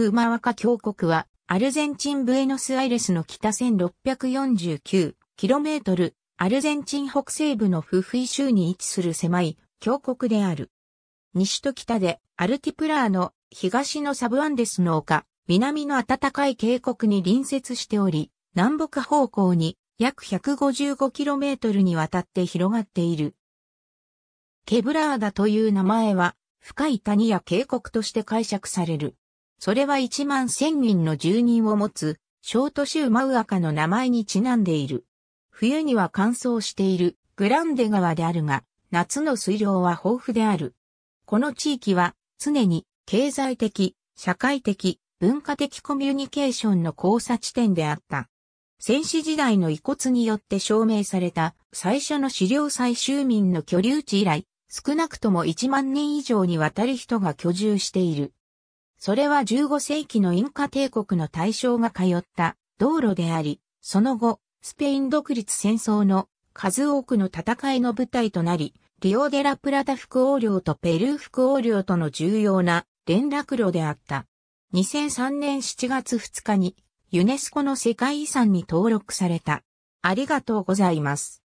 ク・ーマワカ峡谷は、アルゼンチンブエノスアイレスの北 1649km、アルゼンチン北西部のフフィ州に位置する狭い峡谷である。西と北でアルティプラーの東のサブアンデスの丘、南の暖かい渓谷に隣接しており、南北方向に約 155km にわたって広がっている。ケブラーダという名前は深い谷や渓谷として解釈される。それは1万千人の住人を持つ、小都州マウアカの名前にちなんでいる。冬には乾燥しているグランデ川であるが、夏の水量は豊富である。この地域は常に経済的、社会的、文化的コミュニケーションの交差地点であった。戦死時代の遺骨によって証明された最初の資料採集民の居留地以来、少なくとも1万人以上にわたる人が居住している。それは15世紀のインカ帝国の大将が通った道路であり、その後、スペイン独立戦争の数多くの戦いの舞台となり、リオデラプラタ副王領とペルー副王領との重要な連絡路であった。2003年7月2日にユネスコの世界遺産に登録された。ありがとうございます。